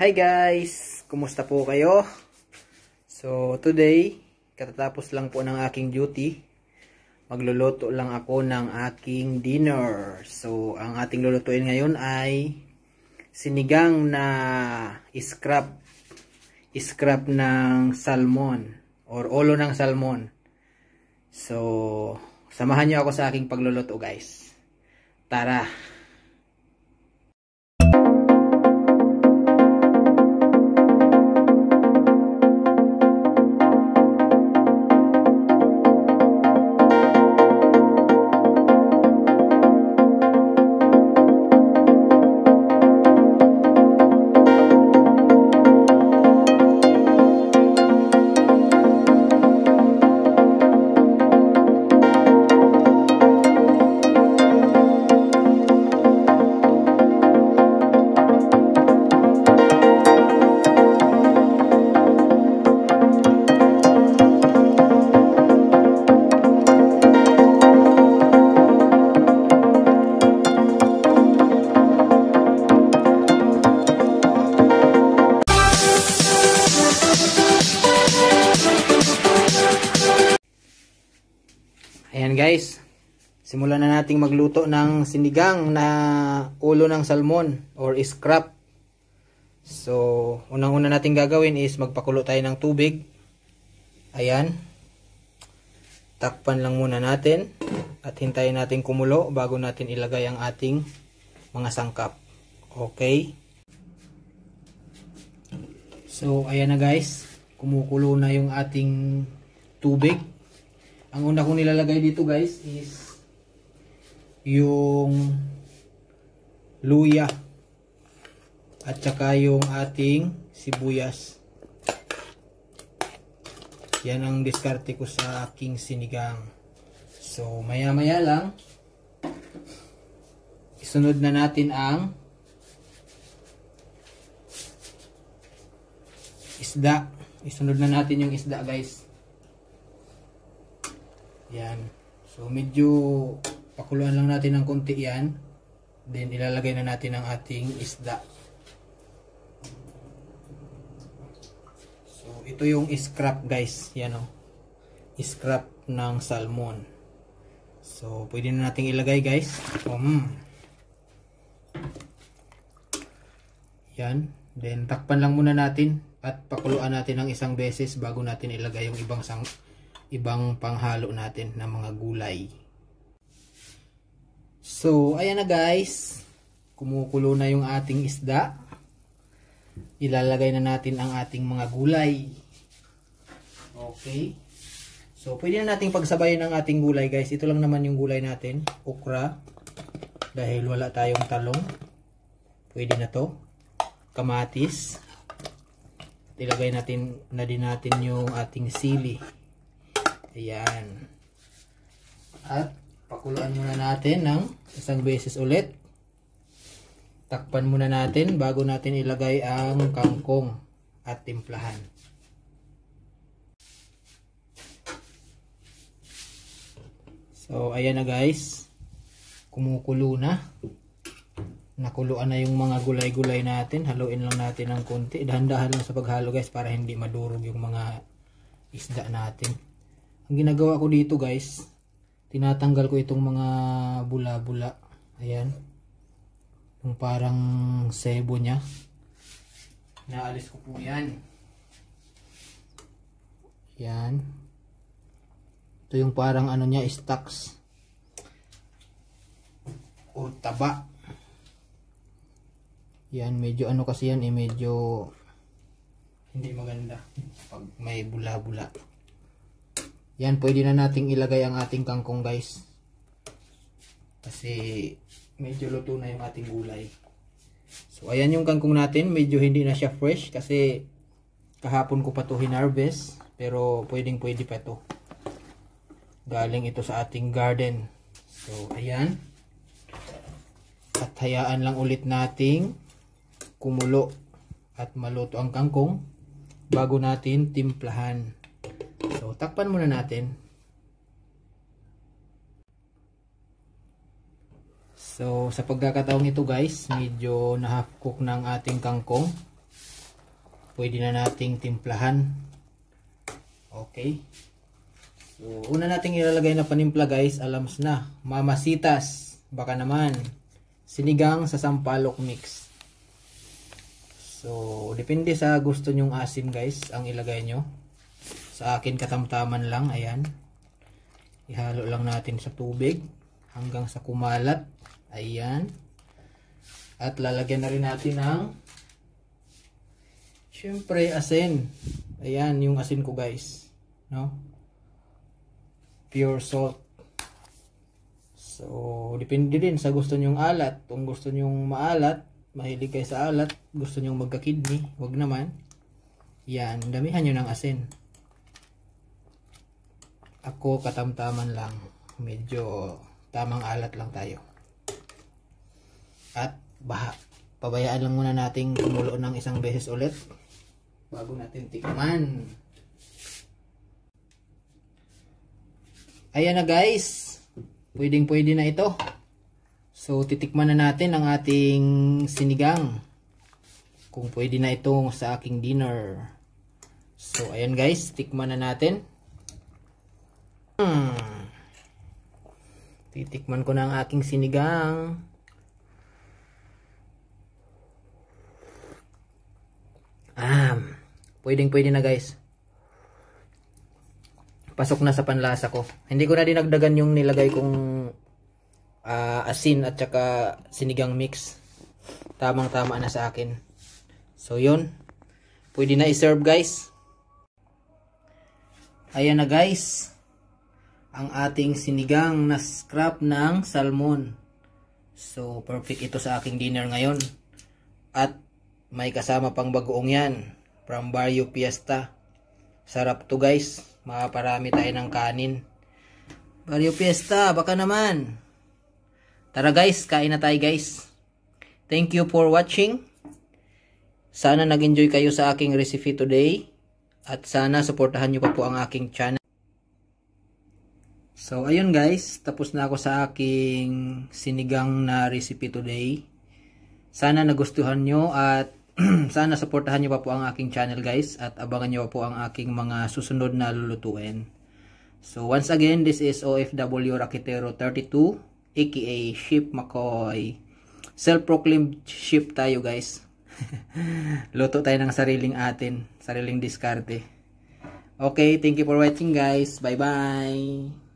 Hi guys! Kumusta po kayo? So today, katatapos lang po ng aking duty. Magluluto lang ako ng aking dinner. So ang ating lulutuin ngayon ay sinigang na scrap. Scrap ng salmon or ulo ng salmon. So samahan niyo ako sa aking pagluluto guys. Tara! Simulan na nating magluto ng sinigang na ulo ng salmon or scrap. So, unang-una nating gagawin is magpakulo tayo ng tubig. Ayan. Takpan lang muna natin at hintayin natin kumulo bago natin ilagay ang ating mga sangkap. Okay. So, ayan na guys. Kumukulo na yung ating tubig. Ang una kong nilalagay dito guys is yung luya at saka yung ating sibuyas. Yan ang diskarte ko sa aking sinigang. So, maya-maya lang, isunod na natin ang isda. Isunod na natin yung isda, guys. Yan. So, medyo pakuluan lang natin ng konti yan then ilalagay na natin ang ating isda so ito yung scrap guys yan o oh. scrap ng salmon so pwede na natin ilagay guys um. yan then takpan lang muna natin at pakuluan natin ng isang beses bago natin ilagay yung ibang sang ibang panghalo natin ng mga gulay So, ayan na guys. Kumukulo na yung ating isda. Ilalagay na natin ang ating mga gulay. Okay. So, pwede na nating pagsabayin ang ating gulay guys. Ito lang naman yung gulay natin. Okra. Dahil wala tayong talong. Pwede na to. Kamatis. Ilagay natin na din natin yung ating sili. Ayan. At Pakuluan muna natin ng isang beses ulit. Takpan muna natin bago natin ilagay ang kangkong at timplahan. So, ayan na guys. Kumukulo na. Nakuluan na yung mga gulay-gulay natin. Haluin lang natin ng konti. Dahan-dahan lang sa paghalo guys para hindi madurog yung mga isda natin. Ang ginagawa ko dito guys, tinatanggal ko itong mga bula-bula. Ayan. Yung parang sebo niya. Naalis ko po yan. Ayan. Ito yung parang ano niya, stocks. O taba. Yan, medyo ano kasi yan, eh, medyo hindi maganda pag may bula-bula. Yan, pwede na nating ilagay ang ating kangkong guys. Kasi medyo luto na yung ating gulay. So ayan yung kangkong natin, medyo hindi na siya fresh kasi kahapon ko pa to hinarvest pero pwedeng pwede pa to. Galing ito sa ating garden. So ayan. At hayaan lang ulit nating kumulo at maluto ang kangkong bago natin timplahan takpan muna natin. So, sa pagkakataong ito guys, medyo na half cook ng ating kangkong. Pwede na nating timplahan. Okay. So, una nating ilalagay na panimpla guys, alams na. Mamasitas, baka naman. Sinigang sa sampalok mix. So, depende sa gusto nyong asim guys, ang ilagay nyo. Sa akin katamtaman lang, ayan. Ihalo lang natin sa tubig hanggang sa kumalat. Ayan. At lalagyan na rin natin ng syempre asin. Ayan yung asin ko guys. No? Pure salt. So, depende din sa gusto nyong alat. Kung gusto nyong maalat, mahilig kayo sa alat, gusto nyong magka-kidney, wag naman. Yan, damihan nyo ng asin ako katamtaman lang medyo tamang alat lang tayo at baha pabayaan lang muna nating kumulo ng isang beses ulit bago natin tikman ayan na guys pwedeng pwede na ito so titikman na natin ang ating sinigang kung pwede na itong sa aking dinner so ayan guys tikman na natin Hmm. Titikman ko na ang aking sinigang. Ah, pwedeng pwede na guys. Pasok na sa panlasa ko. Hindi ko na dinagdagan yung nilagay kong uh, asin at saka sinigang mix. Tamang tama na sa akin. So yun. Pwede na i-serve guys. Ayan na guys ang ating sinigang na scrap ng salmon. So, perfect ito sa aking dinner ngayon. At may kasama pang bagoong yan from Barrio Fiesta. Sarap to guys. Makaparami tayo ng kanin. Barrio Fiesta, baka naman. Tara guys, kain na tayo guys. Thank you for watching. Sana nag-enjoy kayo sa aking recipe today. At sana supportahan nyo pa po ang aking channel. So, ayun guys. Tapos na ako sa aking sinigang na recipe today. Sana nagustuhan nyo at sana supportahan nyo pa po ang aking channel guys. At abangan nyo po ang aking mga susunod na lulutuin. So, once again, this is OFW Rakitero 32 aka Ship McCoy. Self-proclaimed ship tayo guys. Luto tayo ng sariling atin. Sariling diskarte. Okay, thank you for watching guys. Bye-bye!